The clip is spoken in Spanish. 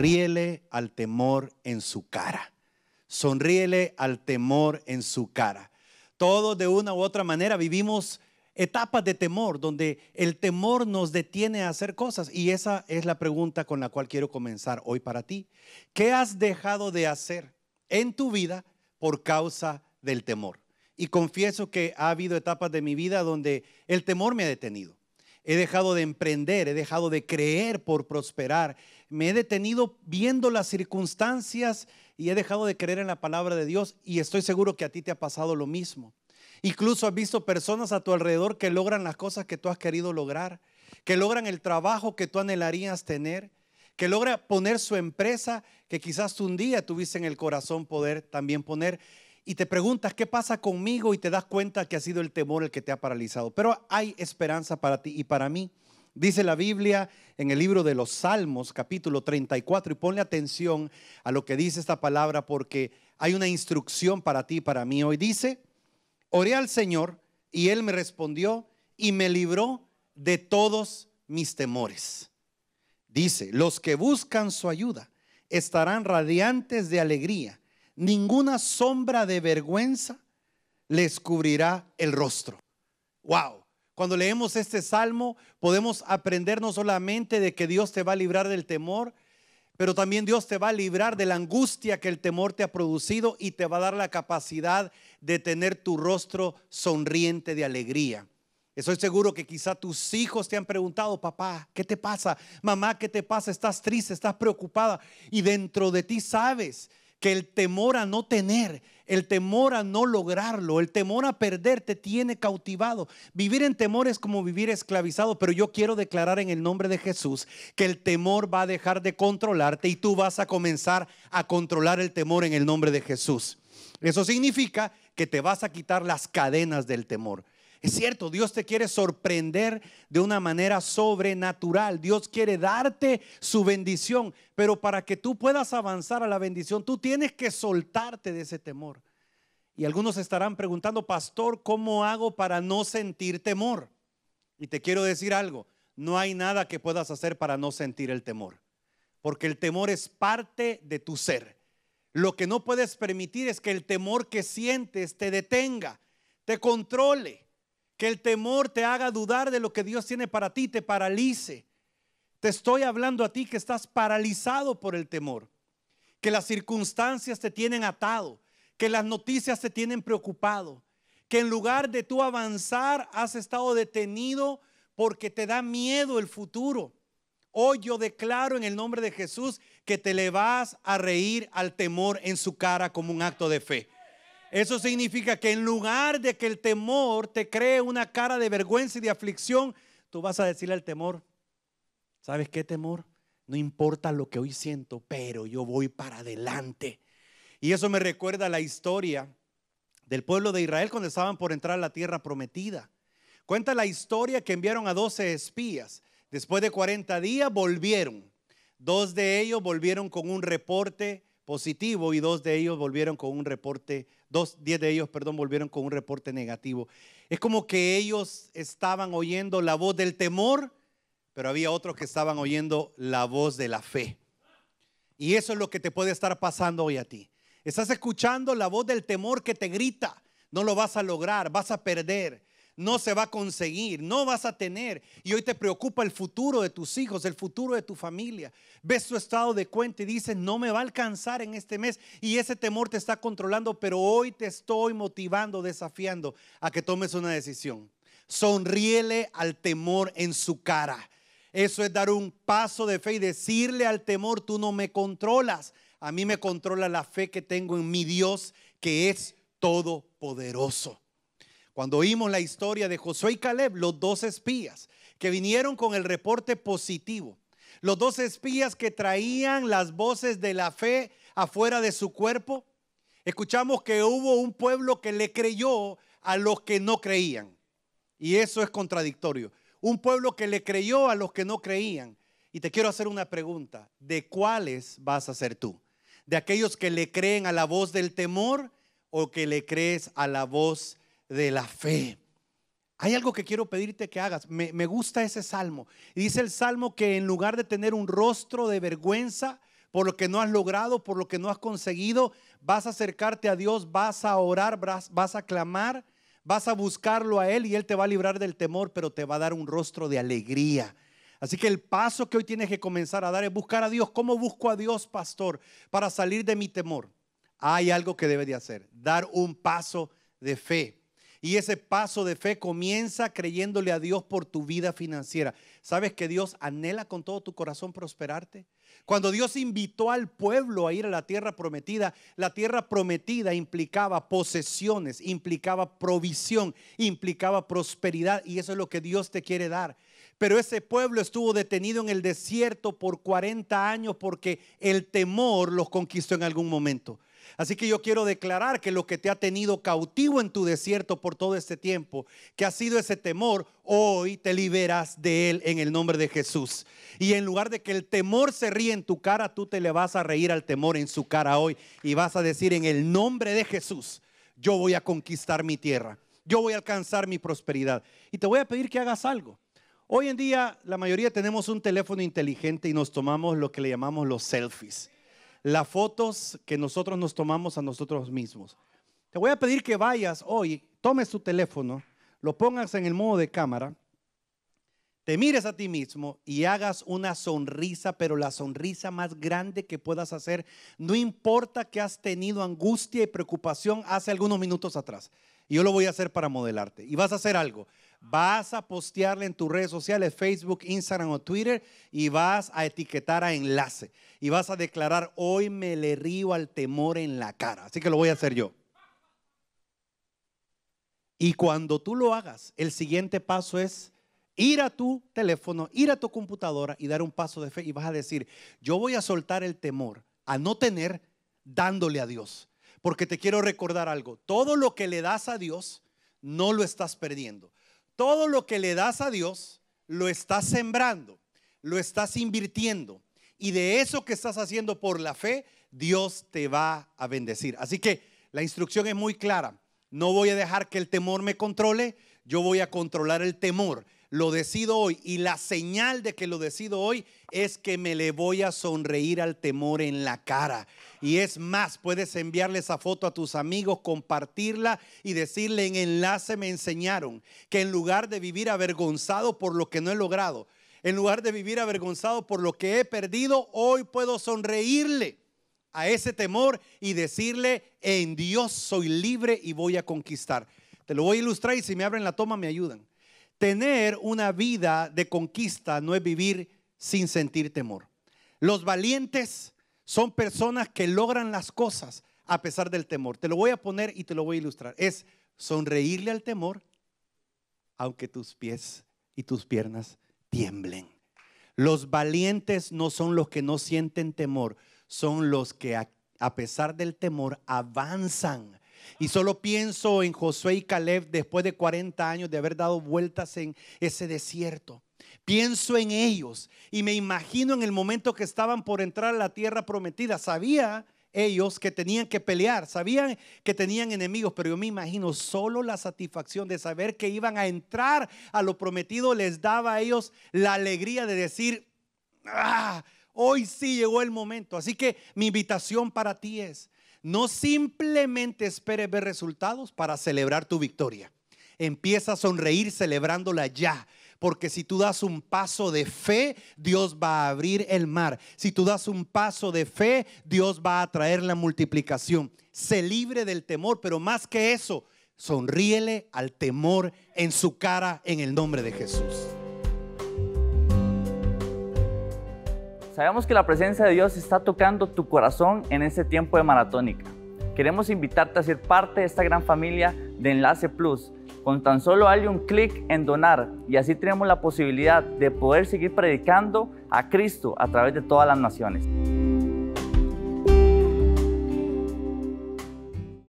sonríele al temor en su cara. Sonríele al temor en su cara. Todos de una u otra manera vivimos etapas de temor, donde el temor nos detiene a hacer cosas. Y esa es la pregunta con la cual quiero comenzar hoy para ti. ¿Qué has dejado de hacer en tu vida por causa del temor? Y confieso que ha habido etapas de mi vida donde el temor me ha detenido he dejado de emprender, he dejado de creer por prosperar, me he detenido viendo las circunstancias y he dejado de creer en la palabra de Dios y estoy seguro que a ti te ha pasado lo mismo. Incluso has visto personas a tu alrededor que logran las cosas que tú has querido lograr, que logran el trabajo que tú anhelarías tener, que logra poner su empresa que quizás un día tuviste en el corazón poder también poner y te preguntas qué pasa conmigo y te das cuenta que ha sido el temor el que te ha paralizado. Pero hay esperanza para ti y para mí. Dice la Biblia en el libro de los Salmos capítulo 34 y ponle atención a lo que dice esta palabra porque hay una instrucción para ti y para mí. Hoy dice, oré al Señor y Él me respondió y me libró de todos mis temores. Dice, los que buscan su ayuda estarán radiantes de alegría ninguna sombra de vergüenza les cubrirá el rostro. Wow. Cuando leemos este salmo, podemos aprender no solamente de que Dios te va a librar del temor, pero también Dios te va a librar de la angustia que el temor te ha producido y te va a dar la capacidad de tener tu rostro sonriente de alegría. Estoy seguro que quizá tus hijos te han preguntado, papá, ¿qué te pasa? Mamá, ¿qué te pasa? Estás triste, estás preocupada. Y dentro de ti sabes que el temor a no tener, el temor a no lograrlo, el temor a perder te tiene cautivado. Vivir en temor es como vivir esclavizado, pero yo quiero declarar en el nombre de Jesús que el temor va a dejar de controlarte y tú vas a comenzar a controlar el temor en el nombre de Jesús. Eso significa que te vas a quitar las cadenas del temor. Es cierto, Dios te quiere sorprender de una manera sobrenatural. Dios quiere darte su bendición, pero para que tú puedas avanzar a la bendición, tú tienes que soltarte de ese temor. Y algunos estarán preguntando, pastor, ¿cómo hago para no sentir temor? Y te quiero decir algo, no hay nada que puedas hacer para no sentir el temor, porque el temor es parte de tu ser. Lo que no puedes permitir es que el temor que sientes te detenga, te controle que el temor te haga dudar de lo que Dios tiene para ti, te paralice. Te estoy hablando a ti que estás paralizado por el temor, que las circunstancias te tienen atado, que las noticias te tienen preocupado, que en lugar de tú avanzar has estado detenido porque te da miedo el futuro. Hoy yo declaro en el nombre de Jesús que te le vas a reír al temor en su cara como un acto de fe. Eso significa que en lugar de que el temor te cree una cara de vergüenza y de aflicción, tú vas a decirle al temor, ¿sabes qué temor? No importa lo que hoy siento, pero yo voy para adelante. Y eso me recuerda la historia del pueblo de Israel cuando estaban por entrar a la tierra prometida. Cuenta la historia que enviaron a 12 espías. Después de 40 días volvieron. Dos de ellos volvieron con un reporte positivo y dos de ellos volvieron con un reporte, dos, diez de ellos, perdón, volvieron con un reporte negativo. Es como que ellos estaban oyendo la voz del temor, pero había otros que estaban oyendo la voz de la fe. Y eso es lo que te puede estar pasando hoy a ti. Estás escuchando la voz del temor que te grita, no lo vas a lograr, vas a perder, no se va a conseguir, no vas a tener. Y hoy te preocupa el futuro de tus hijos, el futuro de tu familia. Ves tu estado de cuenta y dices, no me va a alcanzar en este mes. Y ese temor te está controlando, pero hoy te estoy motivando, desafiando a que tomes una decisión. Sonríele al temor en su cara. Eso es dar un paso de fe y decirle al temor, tú no me controlas. A mí me controla la fe que tengo en mi Dios, que es todopoderoso. Cuando oímos la historia de Josué y Caleb, los dos espías que vinieron con el reporte positivo, los dos espías que traían las voces de la fe afuera de su cuerpo, escuchamos que hubo un pueblo que le creyó a los que no creían. Y eso es contradictorio. Un pueblo que le creyó a los que no creían. Y te quiero hacer una pregunta. ¿De cuáles vas a ser tú? ¿De aquellos que le creen a la voz del temor o que le crees a la voz de la fe. Hay algo que quiero pedirte que hagas. Me, gusta ese salmo. Dice el salmo que en lugar de tener un rostro de vergüenza por lo que no has logrado, por lo que no has conseguido, vas a acercarte a Dios, vas a orar, vas, a clamar, vas a buscarlo a Él y Él te va a librar del temor, pero te va a dar un rostro de alegría. Así que el paso que hoy tienes que comenzar a dar es buscar a Dios. ¿Cómo busco a Dios, pastor, para salir de mi temor? Hay algo que debe de hacer, dar un paso de fe. Y ese paso de fe comienza creyéndole a Dios por tu vida financiera. ¿Sabes que Dios anhela con todo tu corazón prosperarte? Cuando Dios invitó al pueblo a ir a la tierra prometida, la tierra prometida implicaba posesiones, implicaba provisión, implicaba prosperidad y eso es lo que Dios te quiere dar. Pero ese pueblo estuvo detenido en el desierto por 40 años porque el temor los conquistó en algún momento. Así que yo quiero declarar que lo que te ha tenido cautivo en tu desierto por todo este tiempo, que ha sido ese temor, hoy te liberas de él en el nombre de Jesús. Y en lugar de que el temor se ríe en tu cara, tú te le vas a reír al temor en su cara hoy y vas a decir en el nombre de Jesús, yo voy a conquistar mi tierra, yo voy a alcanzar mi prosperidad. Y te voy a pedir que hagas algo. Hoy en día la mayoría tenemos un teléfono inteligente y nos tomamos lo que le llamamos los selfies las fotos que nosotros nos tomamos a nosotros mismos. Te voy a pedir que vayas hoy, tomes tu teléfono, lo pongas en el modo de cámara, te mires a ti mismo y hagas una sonrisa, pero la sonrisa más grande que puedas hacer, no importa que has tenido angustia y preocupación hace algunos minutos atrás. yo lo voy a hacer para modelarte. Y vas a hacer algo. Vas a postearle en tus redes sociales, Facebook, Instagram o Twitter, y vas a etiquetar a enlace. Y vas a declarar, hoy me le río al temor en la cara. Así que lo voy a hacer yo. Y cuando tú lo hagas, el siguiente paso es ir a tu teléfono, ir a tu computadora y dar un paso de fe y vas a decir, yo voy a soltar el temor a no tener dándole a Dios. Porque te quiero recordar algo, todo lo que le das a Dios no lo estás perdiendo todo lo que le das a Dios, lo estás sembrando, lo estás invirtiendo. Y de eso que estás haciendo por la fe, Dios te va a bendecir. Así que la instrucción es muy clara. No voy a dejar que el temor me controle, yo voy a controlar el temor lo decido hoy. Y la señal de que lo decido hoy es que me le voy a sonreír al temor en la cara. Y es más, puedes enviarle esa foto a tus amigos, compartirla y decirle en enlace me enseñaron que en lugar de vivir avergonzado por lo que no he logrado, en lugar de vivir avergonzado por lo que he perdido, hoy puedo sonreírle a ese temor y decirle, en Dios soy libre y voy a conquistar. Te lo voy a ilustrar y si me abren la toma me ayudan. Tener una vida de conquista no es vivir sin sentir temor. Los valientes son personas que logran las cosas a pesar del temor. Te lo voy a poner y te lo voy a ilustrar. Es sonreírle al temor, aunque tus pies y tus piernas tiemblen. Los valientes no son los que no sienten temor, son los que a, pesar del temor avanzan y solo pienso en Josué y Caleb después de 40 años de haber dado vueltas en ese desierto. Pienso en ellos y me imagino en el momento que estaban por entrar a la tierra prometida. Sabía ellos que tenían que pelear, sabían que tenían enemigos, pero yo me imagino solo la satisfacción de saber que iban a entrar a lo prometido les daba a ellos la alegría de decir, ah, hoy sí llegó el momento. Así que mi invitación para ti es, no simplemente espere ver resultados para celebrar tu victoria. Empieza a sonreír celebrándola ya. Porque si tú das un paso de fe, Dios va a abrir el mar. Si tú das un paso de fe, Dios va a traer la multiplicación. Se libre del temor, pero más que eso, sonríele al temor en su cara en el nombre de Jesús. Sabemos que la presencia de Dios está tocando tu corazón en este tiempo de maratónica. Queremos invitarte a ser parte de esta gran familia de Enlace Plus. Con tan solo darle un clic en donar y así tenemos la posibilidad de poder seguir predicando a Cristo a través de todas las naciones.